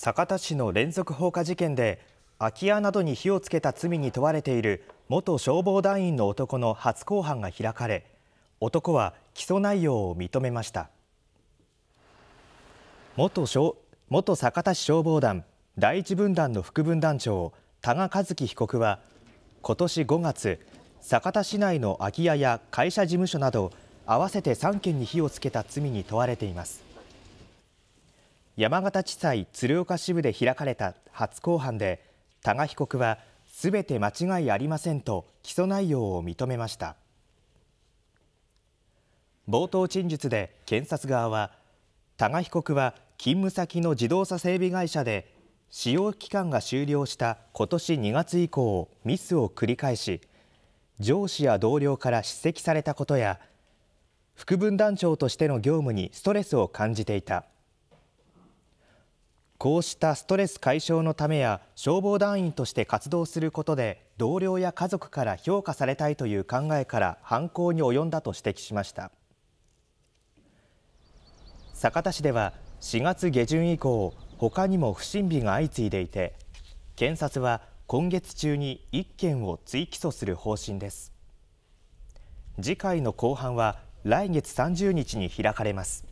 酒田市の連続放火事件で空き家などに火をつけた罪に問われている元消防団員の男の初公判が開かれ男は起訴内容を認めました元元酒田市消防団第一分団の副分団長多賀和樹被告は今年5月酒田市内の空き家や会社事務所など合わせて3件に火をつけた罪に問われています山形地裁鶴岡支部で開かれた初公判で多賀被告はすべて間違いありませんと起訴内容を認めました冒頭陳述で検察側は多賀被告は勤務先の自動車整備会社で使用期間が終了した今年2月以降ミスを繰り返し上司や同僚から叱責されたことや副分団長としての業務にストレスを感じていたこうしたストレス解消のためや消防団員として活動することで同僚や家族から評価されたいという考えから犯行に及んだと指摘しました酒田市では4月下旬以降他にも不審火が相次いでいて検察は今月中に1件を追起訴する方針です次回の公判は来月30日に開かれます